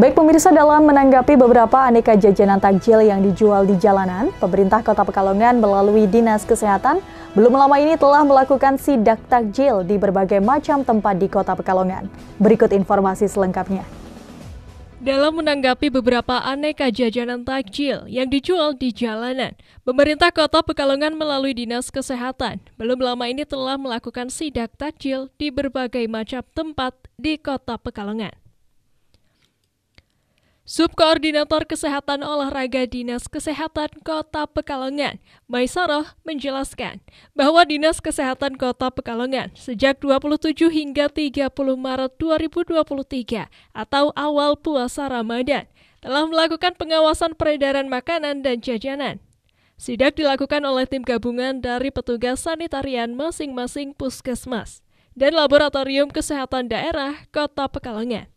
Baik pemirsa dalam menanggapi beberapa aneka jajanan takjil yang dijual di jalanan, pemerintah Kota Pekalongan melalui Dinas Kesehatan belum lama ini telah melakukan sidak takjil di berbagai macam tempat di Kota Pekalongan. Berikut informasi selengkapnya. Dalam menanggapi beberapa aneka jajanan takjil yang dijual di jalanan, pemerintah Kota Pekalongan melalui Dinas Kesehatan belum lama ini telah melakukan sidak takjil di berbagai macam tempat di Kota Pekalongan. Subkoordinator Kesehatan Olahraga Dinas Kesehatan Kota Pekalongan, Maisaroh, menjelaskan bahwa Dinas Kesehatan Kota Pekalongan sejak 27 hingga 30 Maret 2023 atau awal puasa Ramadan telah melakukan pengawasan peredaran makanan dan jajanan. Sidak dilakukan oleh tim gabungan dari petugas sanitarian masing-masing puskesmas dan Laboratorium Kesehatan Daerah Kota Pekalongan.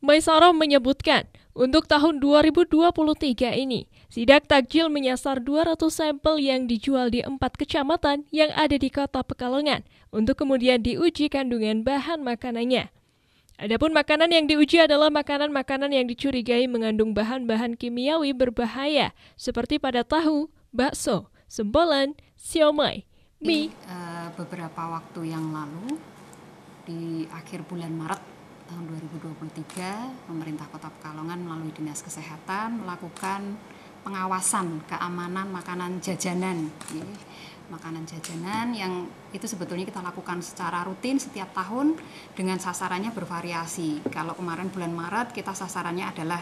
Maisaro menyebutkan, untuk tahun 2023 ini, sidak takjil menyasar 200 sampel yang dijual di empat kecamatan yang ada di kota Pekalongan untuk kemudian diuji kandungan bahan makanannya. Adapun makanan yang diuji adalah makanan-makanan yang dicurigai mengandung bahan-bahan kimiawi berbahaya seperti pada tahu, bakso, sembolan, siomay, mie. uh, beberapa waktu yang lalu di akhir bulan Maret tahun 2023 pemerintah Kota Pekalongan melalui Dinas Kesehatan melakukan pengawasan keamanan makanan jajanan iya, makanan jajanan yang itu sebetulnya kita lakukan secara rutin setiap tahun dengan sasarannya bervariasi kalau kemarin bulan Maret kita sasarannya adalah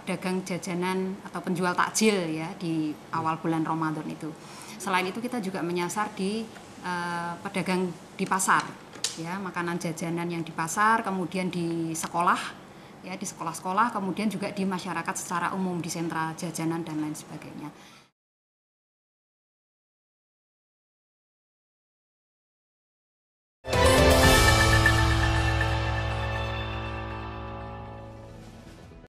pedagang jajanan atau penjual takjil ya di awal bulan Ramadan itu selain itu kita juga menyasar di uh, pedagang di pasar ya makanan jajanan yang di pasar kemudian di sekolah ya di sekolah-sekolah kemudian juga di masyarakat secara umum di sentra jajanan dan lain sebagainya